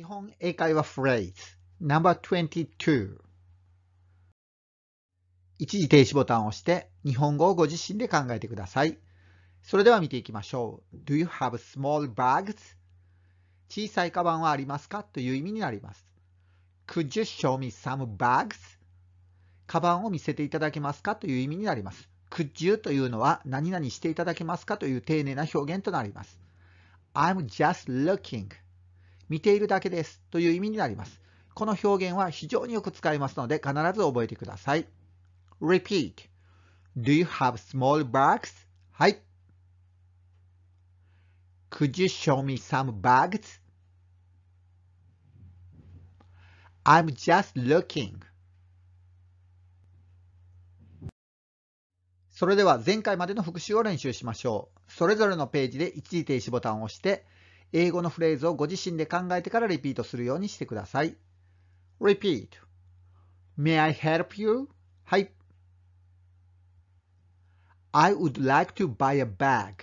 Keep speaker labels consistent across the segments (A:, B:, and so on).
A: 日本英会話フレーズ No.22 一時停止ボタンを押して日本語をご自身で考えてください。それでは見ていきましょう。Do you have small bags? 小さいカバンはありますかという意味になります。Could you show me some bags? カバンを見せていただけますかという意味になります。Could you というのは何々していただけますかという丁寧な表現となります。I'm just looking. 見ているだけですという意味になります。この表現は非常によく使いますので必ず覚えてください。Repeat. Do you have small bags? はい。Could you show me some bags? I'm just looking. それでは前回までの復習を練習しましょう。それぞれのページで一時停止ボタンを押して英語のフレーズをご自身で考えてからリピートするようにしてください。Repeat May I help you? はい。I would like to buy a bag.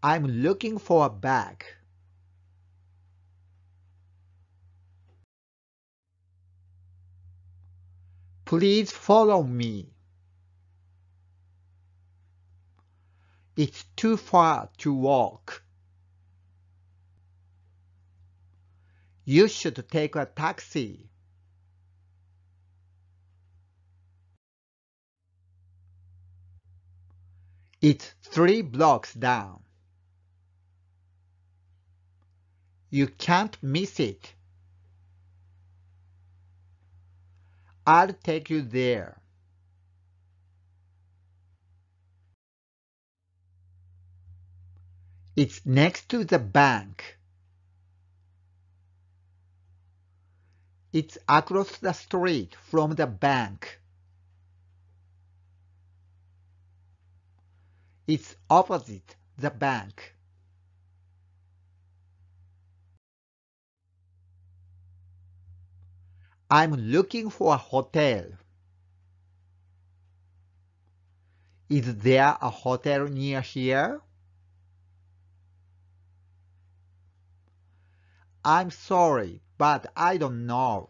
A: I'm looking for a bag. Please follow me. It's too far to walk. You should take a taxi. It's three blocks down. You can't miss it. I'll take you there. It's next to the bank. It's across the street from the bank. It's opposite the bank. I'm looking for a hotel. Is there a hotel near here? I'm sorry, but I don't know.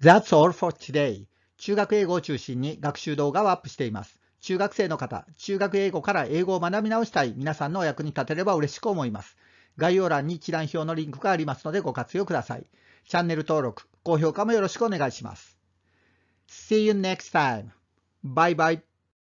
A: That's all for today. 中学英語を中心に学習動画をアップしています。中学生の方、中学英語から英語を学び直したい皆さんのお役に立てれば嬉しく思います。概要欄に一覧表のリンクがありますのでご活用ください。チャンネル登録、高評価もよろしくお願いします。See you next time. Bye bye.